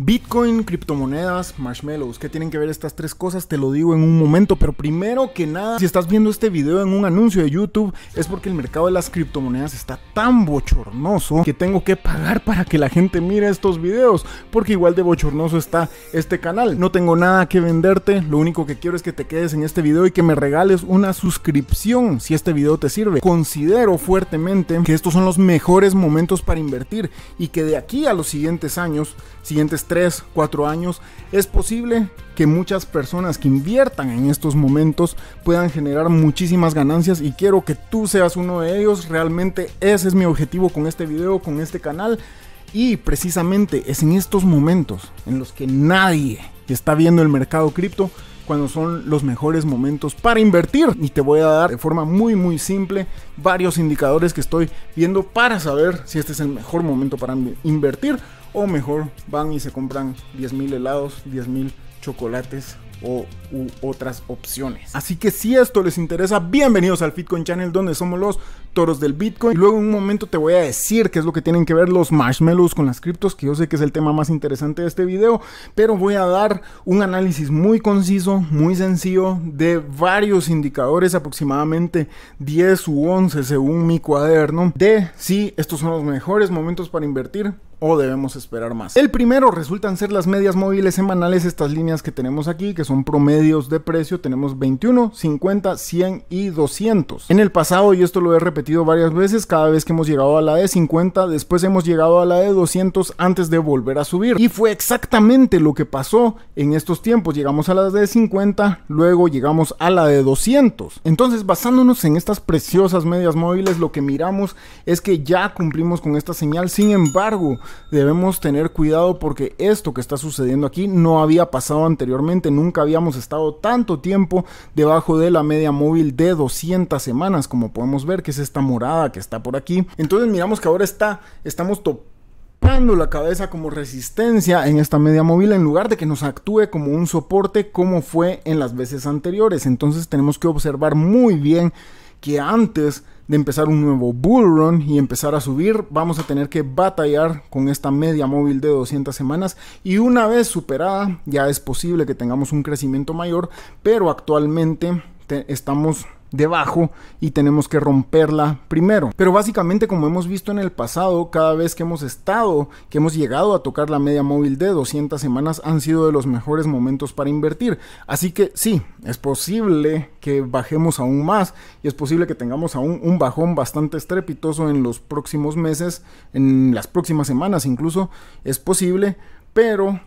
Bitcoin, criptomonedas, marshmallows, ¿qué tienen que ver estas tres cosas? Te lo digo en un momento, pero primero que nada, si estás viendo este video en un anuncio de YouTube, es porque el mercado de las criptomonedas está tan bochornoso que tengo que pagar para que la gente mire estos videos, porque igual de bochornoso está este canal. No tengo nada que venderte, lo único que quiero es que te quedes en este video y que me regales una suscripción si este video te sirve. Considero fuertemente que estos son los mejores momentos para invertir y que de aquí a los siguientes años siguientes 3, 4 años, es posible que muchas personas que inviertan en estos momentos puedan generar muchísimas ganancias y quiero que tú seas uno de ellos. Realmente ese es mi objetivo con este video, con este canal. Y precisamente es en estos momentos en los que nadie está viendo el mercado cripto cuando son los mejores momentos para invertir. Y te voy a dar de forma muy muy simple varios indicadores que estoy viendo para saber si este es el mejor momento para invertir. O mejor, van y se compran 10.000 helados, 10.000 chocolates o u otras opciones. Así que si esto les interesa, bienvenidos al Bitcoin Channel donde somos los toros del Bitcoin. luego en un momento te voy a decir qué es lo que tienen que ver los marshmallows con las criptos, que yo sé que es el tema más interesante de este video, pero voy a dar un análisis muy conciso, muy sencillo de varios indicadores, aproximadamente 10 u 11 según mi cuaderno, de si estos son los mejores momentos para invertir o debemos esperar más. El primero resultan ser las medias móviles semanales, estas líneas que tenemos aquí, que son promedios de precio, tenemos 21, 50, 100 y 200. En el pasado, y esto lo he repetido varias veces, cada vez que hemos llegado a la de 50, después hemos llegado a la de 200 antes de volver a subir. Y fue exactamente lo que pasó en estos tiempos. Llegamos a la de 50, luego llegamos a la de 200. Entonces, basándonos en estas preciosas medias móviles, lo que miramos es que ya cumplimos con esta señal. Sin embargo, debemos tener cuidado porque esto que está sucediendo aquí no había pasado anteriormente, nunca habíamos estado tanto tiempo debajo de la media móvil de 200 semanas, como podemos ver, que es esta morada que está por aquí. Entonces miramos que ahora está, estamos topando la cabeza como resistencia en esta media móvil en lugar de que nos actúe como un soporte como fue en las veces anteriores. Entonces tenemos que observar muy bien que antes de empezar un nuevo bull run y empezar a subir, vamos a tener que batallar con esta media móvil de 200 semanas y una vez superada ya es posible que tengamos un crecimiento mayor, pero actualmente estamos debajo y tenemos que romperla primero. Pero básicamente como hemos visto en el pasado, cada vez que hemos estado, que hemos llegado a tocar la media móvil de 200 semanas han sido de los mejores momentos para invertir. Así que sí, es posible que bajemos aún más y es posible que tengamos aún un bajón bastante estrepitoso en los próximos meses, en las próximas semanas incluso, es posible, pero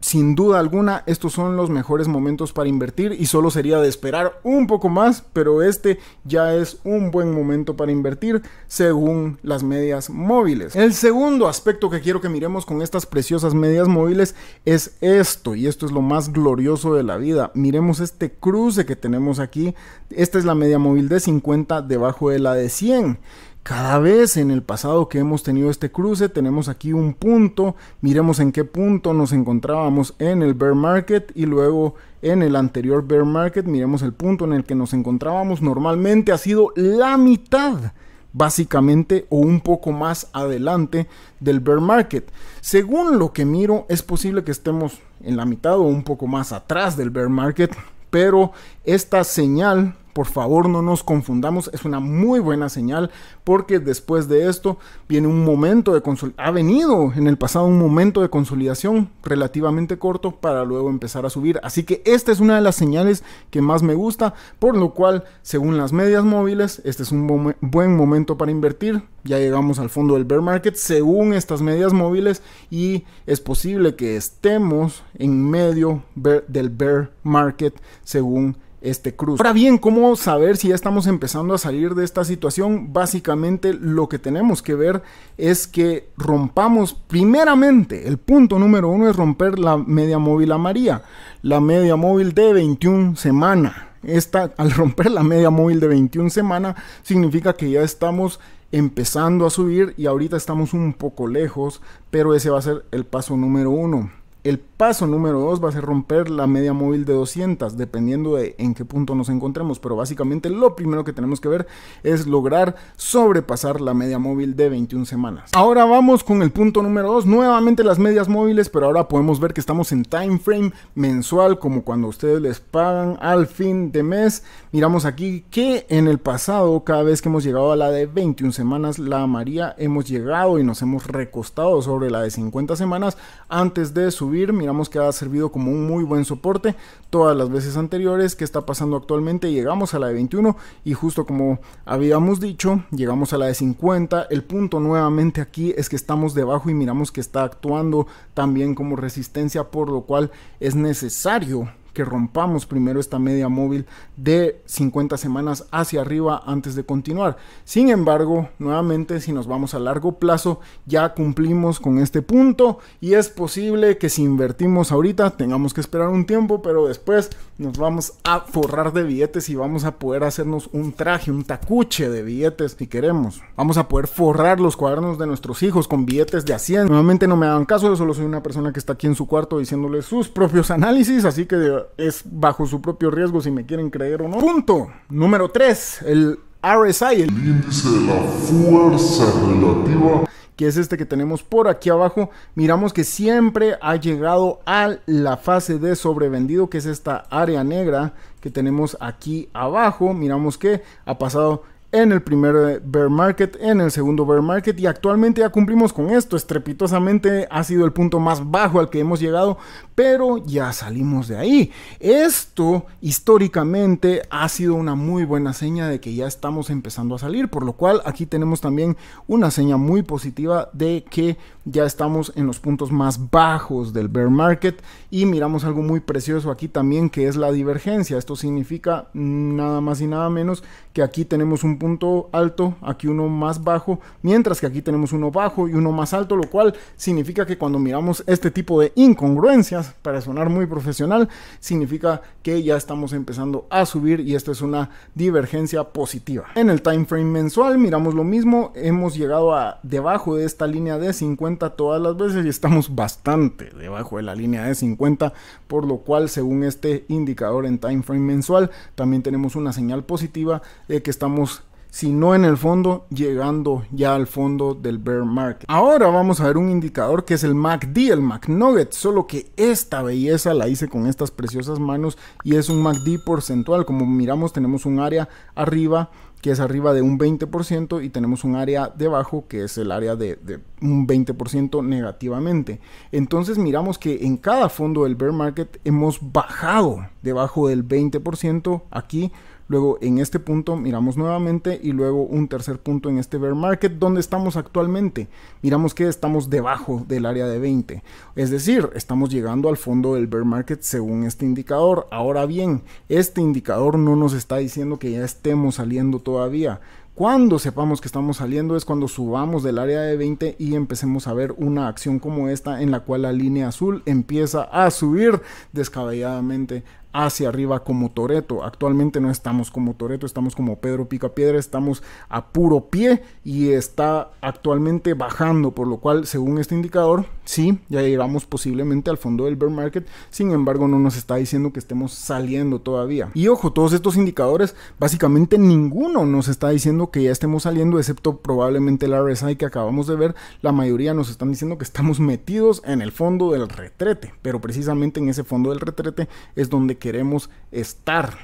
sin duda alguna, estos son los mejores momentos para invertir y solo sería de esperar un poco más, pero este ya es un buen momento para invertir según las medias móviles. El segundo aspecto que quiero que miremos con estas preciosas medias móviles es esto, y esto es lo más glorioso de la vida. Miremos este cruce que tenemos aquí. Esta es la media móvil de 50 debajo de la de 100 cada vez en el pasado que hemos tenido este cruce, tenemos aquí un punto, miremos en qué punto nos encontrábamos en el bear market y luego en el anterior bear market, miremos el punto en el que nos encontrábamos, normalmente ha sido la mitad básicamente o un poco más adelante del bear market. Según lo que miro, es posible que estemos en la mitad o un poco más atrás del bear market, pero esta señal por favor, no nos confundamos. Es una muy buena señal porque después de esto viene un momento de consolidación. Ha venido en el pasado un momento de consolidación relativamente corto para luego empezar a subir. Así que esta es una de las señales que más me gusta. Por lo cual, según las medias móviles, este es un buen, momento para invertir. Ya llegamos al fondo del bear market según estas medias móviles y es posible que estemos en medio del bear market según este, Ahora bien, ¿cómo saber si ya estamos empezando a salir de esta situación? Básicamente lo que tenemos que ver es que rompamos primeramente, el punto número uno es romper la media móvil amarilla, la media móvil de 21 semanas. Esta, al romper la media móvil de 21 semanas, significa que ya estamos empezando a subir y ahorita estamos un poco lejos, pero ese va a ser el paso número uno el paso número 2 va a ser romper la media móvil de 200, dependiendo de en qué punto nos encontremos. Pero básicamente lo primero que tenemos que ver es lograr sobrepasar la media móvil de 21 semanas. Ahora vamos con el punto número 2. Nuevamente las medias móviles, pero ahora podemos ver que estamos en time frame mensual, como cuando ustedes les pagan al fin de mes. Miramos aquí que en el pasado, cada vez que hemos llegado a la de 21 semanas, la maría hemos llegado y nos hemos recostado sobre la de 50 semanas antes de subir miramos que ha servido como un muy buen soporte todas las veces anteriores, que está pasando actualmente, llegamos a la de 21 y justo como habíamos dicho, llegamos a la de 50, el punto nuevamente aquí es que estamos debajo y miramos que está actuando también como resistencia, por lo cual es necesario que rompamos primero esta media móvil de 50 semanas hacia arriba antes de continuar. Sin embargo, nuevamente, si nos vamos a largo plazo, ya cumplimos con este punto y es posible que si invertimos ahorita tengamos que esperar un tiempo, pero después nos vamos a forrar de billetes y vamos a poder hacernos un traje, un tacuche de billetes si queremos. Vamos a poder forrar los cuadernos de nuestros hijos con billetes de 100. Nuevamente no me hagan caso, yo solo soy una persona que está aquí en su cuarto diciéndole sus propios análisis, así que es bajo su propio riesgo si me quieren creer o no. Punto número 3, el RSI, el índice de la fuerza relativa que es este que tenemos por aquí abajo, miramos que siempre ha llegado a la fase de sobrevendido, que es esta área negra que tenemos aquí abajo. Miramos que ha pasado en el primer eh, bear market, en el segundo bear market y actualmente ya cumplimos con esto. Estrepitosamente ha sido el punto más bajo al que hemos llegado, pero ya salimos de ahí. Esto históricamente ha sido una muy buena seña de que ya estamos empezando a salir, por lo cual aquí tenemos también una seña muy positiva de que ya estamos en los puntos más bajos del bear market y miramos algo muy precioso aquí también que es la divergencia. Esto significa nada más y nada menos que aquí tenemos un punto punto alto, aquí uno más bajo, mientras que aquí tenemos uno bajo y uno más alto, lo cual significa que cuando miramos este tipo de incongruencias, para sonar muy profesional, significa que ya estamos empezando a subir y esto es una divergencia positiva. En el time frame mensual miramos lo mismo, hemos llegado a debajo de esta línea de 50 todas las veces y estamos bastante debajo de la línea de 50, por lo cual según este indicador en time frame mensual también tenemos una señal positiva de que estamos sino en el fondo llegando ya al fondo del bear market. Ahora vamos a ver un indicador que es el MACD, el Nugget. solo que esta belleza la hice con estas preciosas manos y es un MACD porcentual, como miramos tenemos un área arriba que es arriba de un 20% y tenemos un área debajo que es el área de, de un 20% negativamente. Entonces miramos que en cada fondo del bear market hemos bajado debajo del 20% aquí. Luego en este punto miramos nuevamente y luego un tercer punto en este bear market donde estamos actualmente. Miramos que estamos debajo del área de 20. Es decir, estamos llegando al fondo del bear market según este indicador. Ahora bien, este indicador no nos está diciendo que ya estemos saliendo todo todavía. Cuando sepamos que estamos saliendo es cuando subamos del área de 20 y empecemos a ver una acción como esta en la cual la línea azul empieza a subir descabelladamente hacia arriba como Toreto. Actualmente no estamos como Toreto, estamos como Pedro Picapiedra, estamos a puro pie y está actualmente bajando, por lo cual, según este indicador, sí, ya llegamos posiblemente al fondo del bear market, sin embargo no nos está diciendo que estemos saliendo todavía. Y ojo, todos estos indicadores, básicamente ninguno nos está diciendo que ya estemos saliendo, excepto probablemente el RSI que acabamos de ver, la mayoría nos están diciendo que estamos metidos en el fondo del retrete, pero precisamente en ese fondo del retrete es donde queremos estar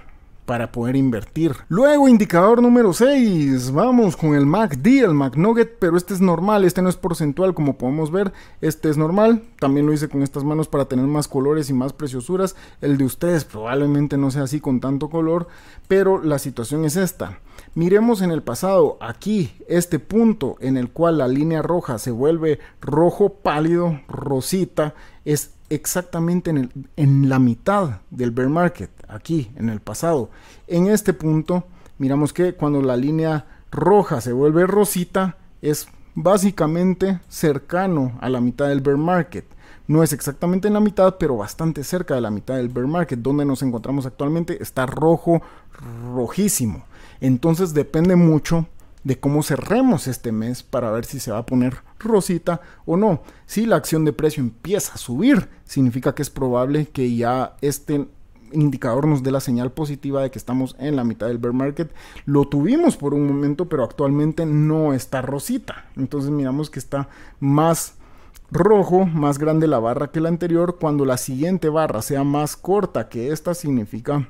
para poder invertir. Luego, indicador número 6, vamos con el MACD, el Nugget pero este es normal, este no es porcentual como podemos ver, este es normal, también lo hice con estas manos para tener más colores y más preciosuras, el de ustedes probablemente no sea así con tanto color, pero la situación es esta. Miremos en el pasado, aquí, este punto en el cual la línea roja se vuelve rojo pálido, rosita, es exactamente en, la mitad del bear market, aquí, en el pasado. En este punto, miramos que cuando la línea roja se vuelve rosita, es básicamente cercano a la mitad del bear market. No es exactamente en la mitad, pero bastante cerca de la mitad del bear market, donde nos encontramos actualmente, está rojo, rojísimo. Entonces depende mucho de cómo cerremos este mes para ver si se va a poner rosita o no. Si la acción de precio empieza a subir, significa que es probable que ya este indicador nos dé la señal positiva de que estamos en la mitad del bear market. Lo tuvimos por un momento, pero actualmente no está rosita. Entonces miramos que está más rojo, más grande la barra que la anterior. Cuando la siguiente barra sea más corta que esta, significa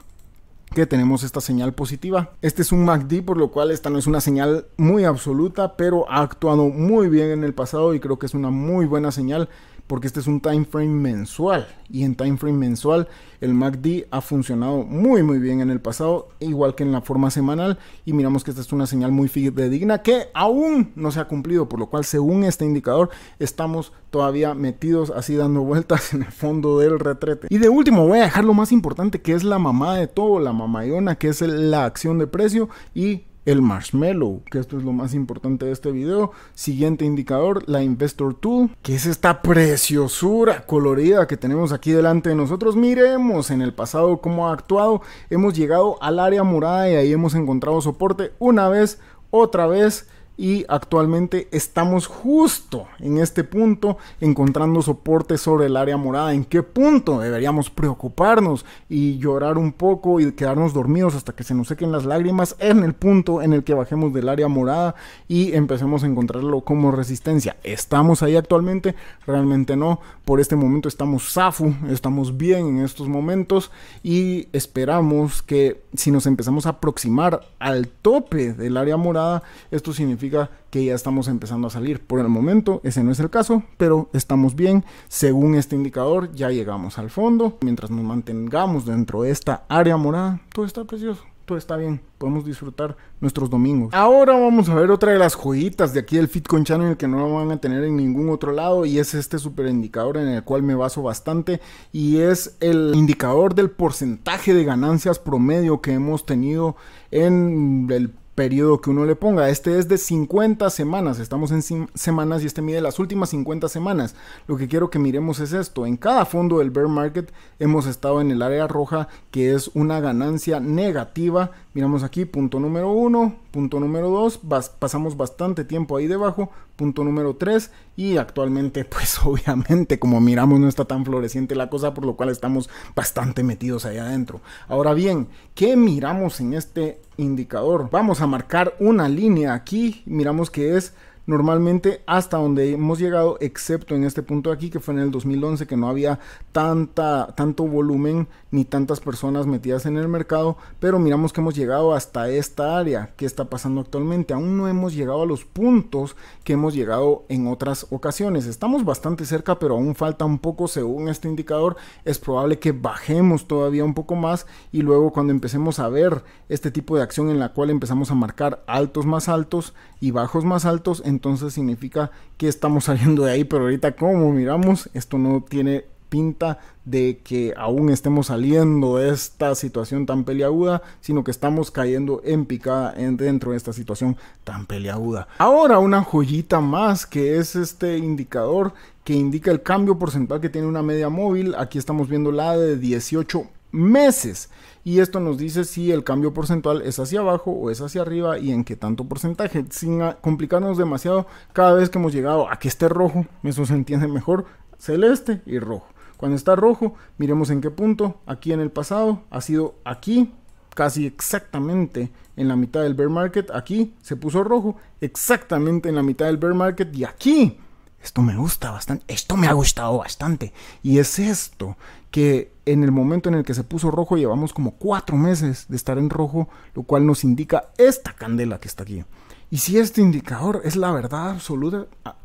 que tenemos esta señal positiva. Este es un MACD, por lo cual esta no es una señal muy absoluta, pero ha actuado muy bien en el pasado y creo que es una muy buena señal porque este es un time frame mensual y en time frame mensual el MACD ha funcionado muy muy bien en el pasado, igual que en la forma semanal y miramos que esta es una señal muy digna que aún no se ha cumplido, por lo cual según este indicador estamos todavía metidos así dando vueltas en el fondo del retrete. Y de último voy a dejar lo más importante que es la mamá de todo, la mamayona que es la acción de precio y el marshmallow, que esto es lo más importante de este video. Siguiente indicador, la Investor Tool, que es esta preciosura colorida que tenemos aquí delante de nosotros. Miremos en el pasado cómo ha actuado. Hemos llegado al área morada y ahí hemos encontrado soporte una vez, otra vez y actualmente estamos justo en este punto encontrando soporte sobre el área morada. ¿En qué punto deberíamos preocuparnos y llorar un poco y quedarnos dormidos hasta que se nos sequen las lágrimas? En el punto en el que bajemos del área morada y empecemos a encontrarlo como resistencia. ¿Estamos ahí actualmente? Realmente no. Por este momento estamos zafu, estamos bien en estos momentos y esperamos que si nos empezamos a aproximar al tope del área morada, esto significa que ya estamos empezando a salir. Por el momento ese no es el caso, pero estamos bien. Según este indicador ya llegamos al fondo. Mientras nos mantengamos dentro de esta área morada, todo está precioso todo está bien, podemos disfrutar nuestros domingos. Ahora vamos a ver otra de las joyitas de aquí del Fitcoin Channel que no lo van a tener en ningún otro lado y es este super indicador en el cual me baso bastante y es el indicador del porcentaje de ganancias promedio que hemos tenido en el periodo que uno le ponga. Este es de 50 semanas, estamos en semanas y este mide las últimas 50 semanas. Lo que quiero que miremos es esto, en cada fondo del bear market hemos estado en el área roja que es una ganancia negativa Miramos aquí punto número 1, punto número 2, pasamos bastante tiempo ahí debajo, punto número 3 y actualmente pues obviamente como miramos no está tan floreciente la cosa por lo cual estamos bastante metidos ahí adentro. Ahora bien, ¿qué miramos en este indicador? Vamos a marcar una línea aquí, miramos que es normalmente hasta donde hemos llegado, excepto en este punto aquí que fue en el 2011 que no había tanta, tanto volumen ni tantas personas metidas en el mercado, pero miramos que hemos llegado hasta esta área que está pasando actualmente. Aún no hemos llegado a los puntos que hemos llegado en otras ocasiones. Estamos bastante cerca, pero aún falta un poco según este indicador. Es probable que bajemos todavía un poco más y luego cuando empecemos a ver este tipo de acción en la cual empezamos a marcar altos más altos y bajos más altos, entonces significa que estamos saliendo de ahí, pero ahorita como miramos, esto no tiene pinta de que aún estemos saliendo de esta situación tan peleaguda, sino que estamos cayendo en picada en, dentro de esta situación tan peleaguda. Ahora una joyita más que es este indicador que indica el cambio porcentual que tiene una media móvil. Aquí estamos viendo la de 18 meses. Y esto nos dice si el cambio porcentual es hacia abajo o es hacia arriba y en qué tanto porcentaje. Sin complicarnos demasiado, cada vez que hemos llegado a que esté rojo, eso se entiende mejor, celeste y rojo. Cuando está rojo, miremos en qué punto. Aquí en el pasado ha sido aquí, casi exactamente en la mitad del bear market. Aquí se puso rojo, exactamente en la mitad del bear market. Y aquí esto me gusta bastante, esto me ha ah. gustado bastante. Y es esto que en el momento en el que se puso rojo llevamos como cuatro meses de estar en rojo, lo cual nos indica esta candela que está aquí. Y si este indicador es la verdad absoluta, ah,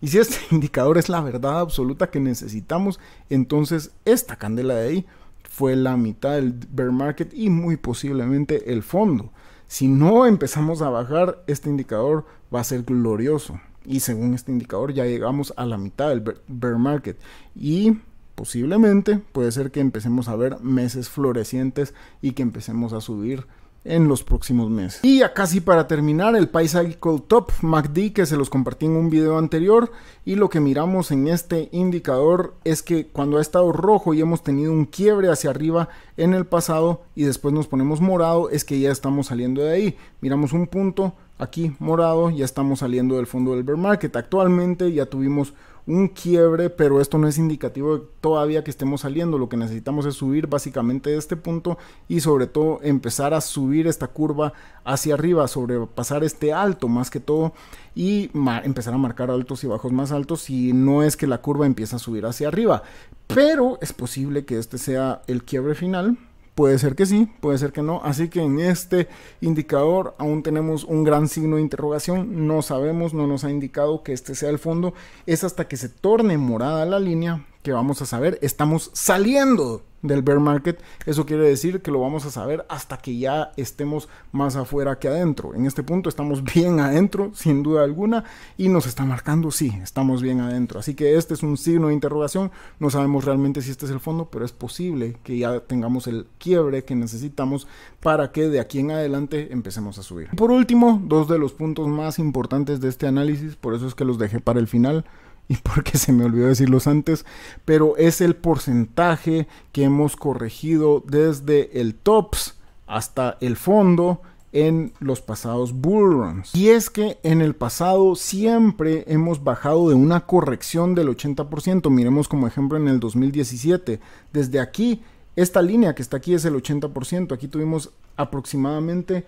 y si este indicador es la verdad absoluta que necesitamos, entonces esta candela de ahí fue la mitad del bear market y muy posiblemente el fondo. Si no empezamos a bajar, este indicador va a ser glorioso. Y según este indicador ya llegamos a la mitad del bear market. Y posiblemente puede ser que empecemos a ver meses florecientes y que empecemos a subir en los próximos meses. Y ya casi para terminar, el paisajico Top MACD que se los compartí en un video anterior y lo que miramos en este indicador es que cuando ha estado rojo y hemos tenido un quiebre hacia arriba en el pasado y después nos ponemos morado es que ya estamos saliendo de ahí. Miramos un punto aquí morado, ya estamos saliendo del fondo del bear market. Actualmente ya tuvimos un quiebre, pero esto no es indicativo todavía que estemos saliendo. Lo que necesitamos es subir básicamente de este punto y sobre todo empezar a subir esta curva hacia arriba, sobrepasar este alto más que todo y empezar a marcar altos y bajos más altos si no es que la curva empieza a subir hacia arriba. Pero es posible que este sea el quiebre final Puede ser que sí, puede ser que no. Así que en este indicador aún tenemos un gran signo de interrogación. No sabemos, no nos ha indicado que este sea el fondo. Es hasta que se torne morada la línea que vamos a saber. Estamos saliendo del bear market. Eso quiere decir que lo vamos a saber hasta que ya estemos más afuera que adentro. En este punto estamos bien adentro, sin duda alguna, y nos está marcando, sí, estamos bien adentro. Así que este es un signo de interrogación. No sabemos realmente si este es el fondo, pero es posible que ya tengamos el quiebre que necesitamos para que de aquí en adelante empecemos a subir. Por último, dos de los puntos más importantes de este análisis, por eso es que los dejé para el final y porque se me olvidó decirlos antes, pero es el porcentaje que hemos corregido desde el tops hasta el fondo en los pasados bull runs. Y es que en el pasado siempre hemos bajado de una corrección del 80%. Miremos como ejemplo en el 2017. Desde aquí, esta línea que está aquí es el 80%. Aquí tuvimos aproximadamente,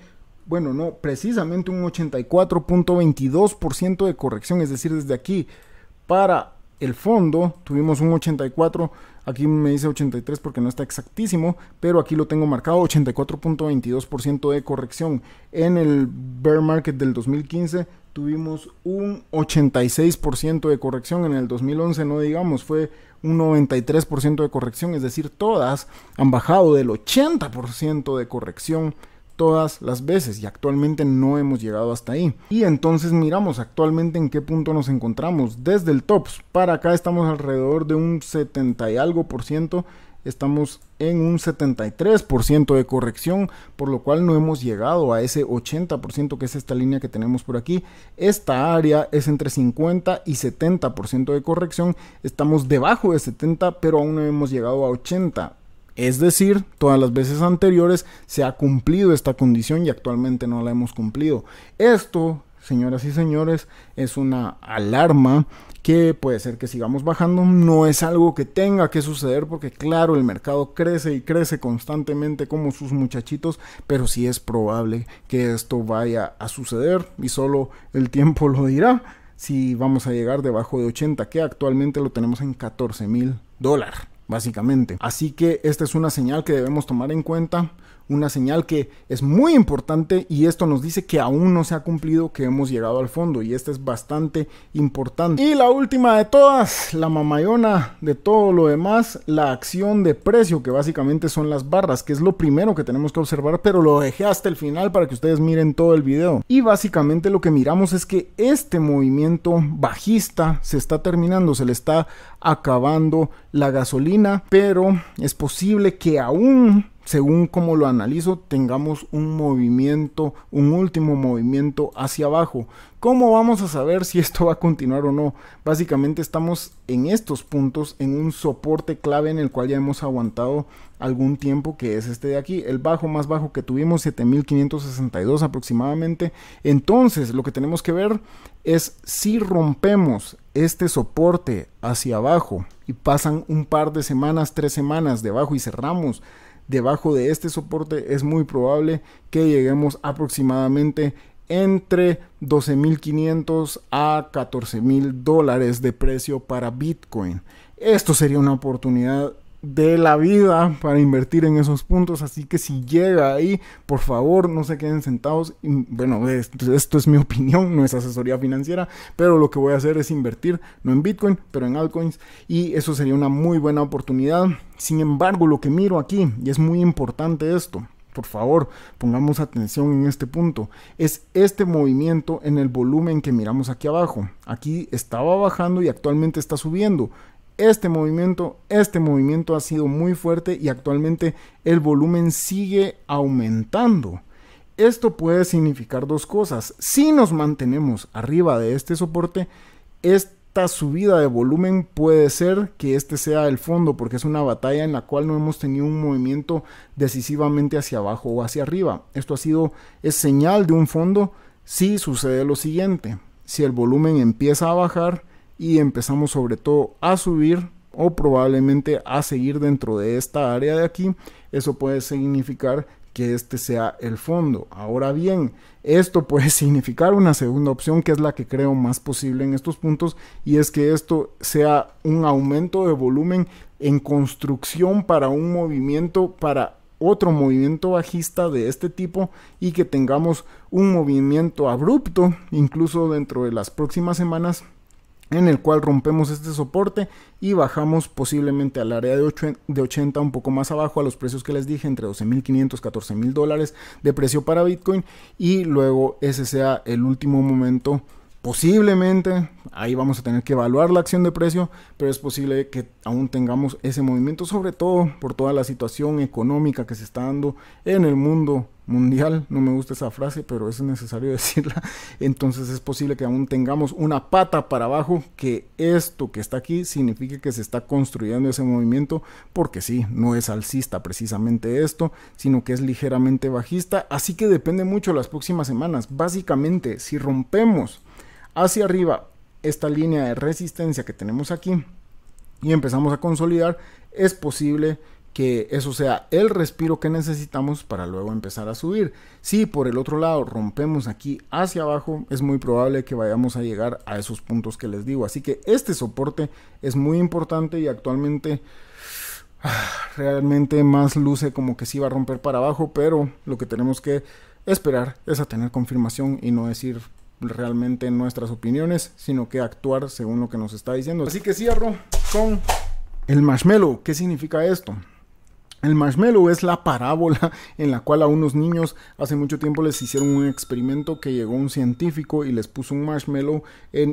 bueno, no, precisamente un 84.22% de corrección. Es decir, desde aquí para el fondo tuvimos un 84, aquí me dice 83 porque no está exactísimo, pero aquí lo tengo marcado, 84.22% de corrección. En el bear market del 2015 tuvimos un 86% de corrección, en el 2011 no digamos, fue un 93% de corrección, es decir, todas han bajado del 80% de corrección todas las veces y actualmente no hemos llegado hasta ahí. Y entonces miramos actualmente en qué punto nos encontramos. Desde el tops para acá estamos alrededor de un 70 y algo por ciento estamos en un 73% de corrección, por lo cual no hemos llegado a ese 80% que es esta línea que tenemos por aquí. Esta área es entre 50 y 70% de corrección, estamos debajo de 70, pero aún no hemos llegado a 80. Es decir, todas las veces anteriores se ha cumplido esta condición y actualmente no la hemos cumplido. Esto, señoras y señores, es una alarma que puede ser que sigamos bajando. No es algo que tenga que suceder porque claro, el mercado crece y crece constantemente como sus muchachitos, pero sí es probable que esto vaya a suceder y solo el tiempo lo dirá si vamos a llegar debajo de 80, que actualmente lo tenemos en 14 mil dólares básicamente. Así que esta es una señal que debemos tomar en cuenta una señal que es muy importante y esto nos dice que aún no se ha cumplido, que hemos llegado al fondo y esta es bastante importante. Y la última de todas, la mamayona de todo lo demás, la acción de precio, que básicamente son las barras, que es lo primero que tenemos que observar, pero lo dejé hasta el final para que ustedes miren todo el video. Y básicamente lo que miramos es que este movimiento bajista se está terminando, se le está acabando la gasolina, pero es posible que aún según como lo analizo, tengamos un movimiento, un último movimiento hacia abajo. ¿Cómo vamos a saber si esto va a continuar o no? Básicamente estamos en estos puntos, en un soporte clave en el cual ya hemos aguantado algún tiempo, que es este de aquí, el bajo más bajo que tuvimos, 7562 aproximadamente. Entonces, lo que tenemos que ver es si rompemos este soporte hacia abajo y pasan un par de semanas, tres semanas debajo y cerramos debajo de este soporte es muy probable que lleguemos aproximadamente entre 12.500 a 14.000 dólares de precio para Bitcoin. Esto sería una oportunidad de la vida para invertir en esos puntos. Así que si llega ahí, por favor, no se queden sentados. bueno, esto, esto, es mi opinión, no es asesoría financiera, pero lo que voy a hacer es invertir, no en Bitcoin, pero en altcoins. Y eso sería una muy buena oportunidad. Sin embargo, lo que miro aquí, y es muy importante esto, por favor, pongamos atención en este punto. Es este movimiento en el volumen que miramos aquí abajo. Aquí estaba bajando y actualmente está subiendo este movimiento, este movimiento ha sido muy fuerte y actualmente el volumen sigue aumentando. Esto puede significar dos cosas. Si nos mantenemos arriba de este soporte, esta subida de volumen puede ser que este sea el fondo, porque es una batalla en la cual no hemos tenido un movimiento decisivamente hacia abajo o hacia arriba. Esto ha sido, es señal de un fondo si sucede lo siguiente. Si el volumen empieza a bajar, y empezamos sobre todo a subir o probablemente a seguir dentro de esta área de aquí, eso puede significar que este sea el fondo. Ahora bien, esto puede significar una segunda opción que es la que creo más posible en estos puntos y es que esto sea un aumento de volumen en construcción para un movimiento, para otro movimiento bajista de este tipo y que tengamos un movimiento abrupto incluso dentro de las próximas semanas en el cual rompemos este soporte y bajamos posiblemente al área de, de 80 un poco más abajo a los precios que les dije entre 12.500 14.000 dólares de precio para Bitcoin y luego ese sea el último momento posiblemente ahí vamos a tener que evaluar la acción de precio pero es posible que aún tengamos ese movimiento sobre todo por toda la situación económica que se está dando en el mundo mundial, no me gusta esa frase, pero es necesario decirla, entonces es posible que aún tengamos una pata para abajo, que esto que está aquí signifique que se está construyendo ese movimiento, porque sí, no es alcista precisamente esto, sino que es ligeramente bajista, así que depende mucho las próximas semanas. Básicamente, si rompemos hacia arriba esta línea de resistencia que tenemos aquí y empezamos a consolidar, es posible que eso sea el respiro que necesitamos para luego empezar a subir. Si por el otro lado rompemos aquí hacia abajo, es muy probable que vayamos a llegar a esos puntos que les digo. Así que este soporte es muy importante y actualmente realmente más luce como que sí va a romper para abajo, pero lo que tenemos que esperar es a tener confirmación y no decir realmente nuestras opiniones, sino que actuar según lo que nos está diciendo. Así que cierro con el marshmallow. ¿Qué significa esto? El marshmallow es la parábola en la cual a unos niños hace mucho tiempo les hicieron un experimento que llegó un científico y les puso un marshmallow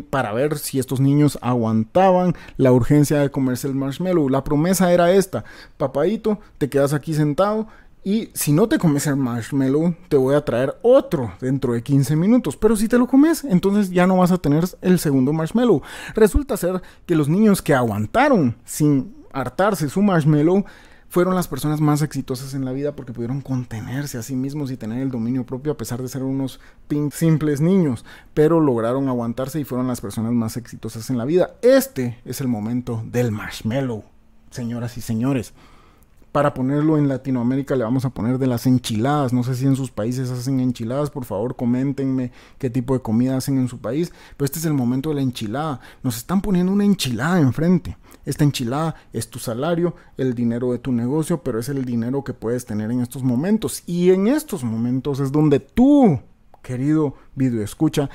para ver si estos niños aguantaban la urgencia de comerse el marshmallow. La promesa era esta, papadito, te quedas aquí sentado y si no te comes el marshmallow, te voy a traer otro dentro de 15 minutos. Pero si te lo comes, entonces ya no vas a tener el segundo marshmallow. Resulta ser que los niños que aguantaron sin hartarse su marshmallow fueron las personas más exitosas en la vida porque pudieron contenerse a sí mismos y tener el dominio propio a pesar de ser unos simples niños, pero lograron aguantarse y fueron las personas más exitosas en la vida. Este es el momento del marshmallow, señoras y señores para ponerlo en Latinoamérica le vamos a poner de las enchiladas. No sé si en sus países hacen enchiladas, por favor coméntenme qué tipo de comida hacen en su país. Pero este es el momento de la enchilada. Nos están poniendo una enchilada enfrente. Esta enchilada es tu salario, el dinero de tu negocio, pero es el dinero que puedes tener en estos momentos. Y en estos momentos es donde tú, querido video escucha,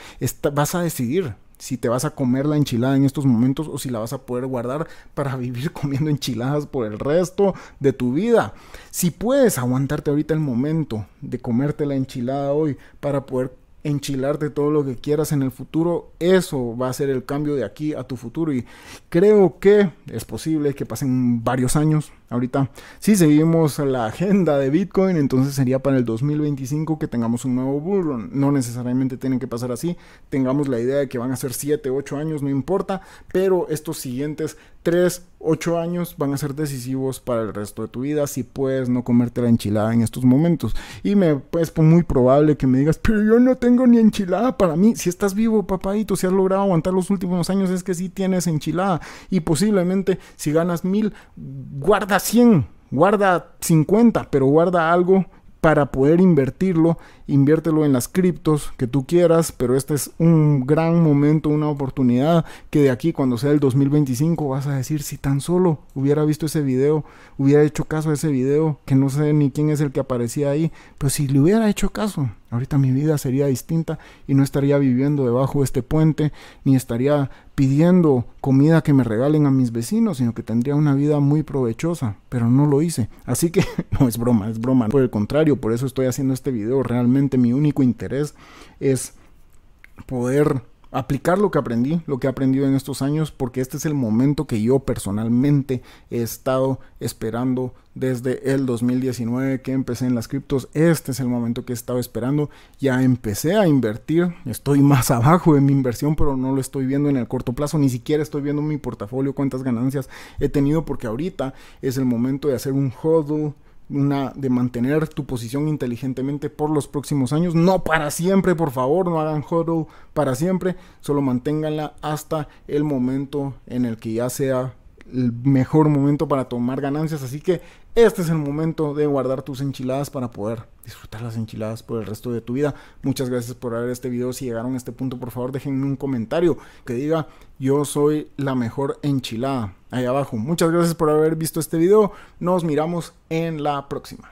vas a decidir si te vas a comer la enchilada en estos momentos o si la vas a poder guardar para vivir comiendo enchiladas por el resto de tu vida. Si puedes aguantarte ahorita el momento de comerte la enchilada hoy para poder enchilarte todo lo que quieras en el futuro, eso va a ser el cambio de aquí a tu futuro y creo que es posible que pasen varios años, Ahorita si seguimos la agenda de Bitcoin, entonces sería para el 2025 que tengamos un nuevo bull run. No necesariamente tienen que pasar así. Tengamos la idea de que van a ser 7, 8 años, no importa, pero estos siguientes 3, 8 años van a ser decisivos para el resto de tu vida si puedes no comerte la enchilada en estos momentos. Y me es pues, muy probable que me digas, pero yo no tengo ni enchilada para mí. Si estás vivo, papadito, si has logrado aguantar los últimos años, es que sí tienes enchilada. Y posiblemente si ganas mil, guarda 100, guarda 50, pero guarda algo para poder invertirlo, inviértelo en las criptos que tú quieras, pero este es un gran momento, una oportunidad que de aquí cuando sea el 2025 vas a decir si tan solo hubiera visto ese video, hubiera hecho caso a ese video, que no sé ni quién es el que aparecía ahí, pero pues si le hubiera hecho caso, Ahorita mi vida sería distinta y no estaría viviendo debajo de este puente, ni estaría pidiendo comida que me regalen a mis vecinos, sino que tendría una vida muy provechosa, pero no lo hice. Así que no es broma, es broma. Por el contrario, por eso estoy haciendo este video. Realmente mi único interés es poder aplicar lo que aprendí, lo que he aprendido en estos años, porque este es el momento que yo personalmente he estado esperando desde el 2019 que empecé en las criptos. Este es el momento que he estado esperando. Ya empecé a invertir, estoy más abajo en mi inversión, pero no lo estoy viendo en el corto plazo, ni siquiera estoy viendo mi portafolio, cuántas ganancias he tenido, porque ahorita es el momento de hacer un hodl una, de mantener tu posición inteligentemente por los próximos años. No para siempre, por favor, no hagan huddle para siempre, solo manténganla hasta el momento en el que ya sea el mejor momento para tomar ganancias. Así que este es el momento de guardar tus enchiladas para poder disfrutar las enchiladas por el resto de tu vida. Muchas gracias por ver este video. Si llegaron a este punto, por favor déjenme un comentario que diga yo soy la mejor enchilada ahí abajo. Muchas gracias por haber visto este video. Nos miramos en la próxima.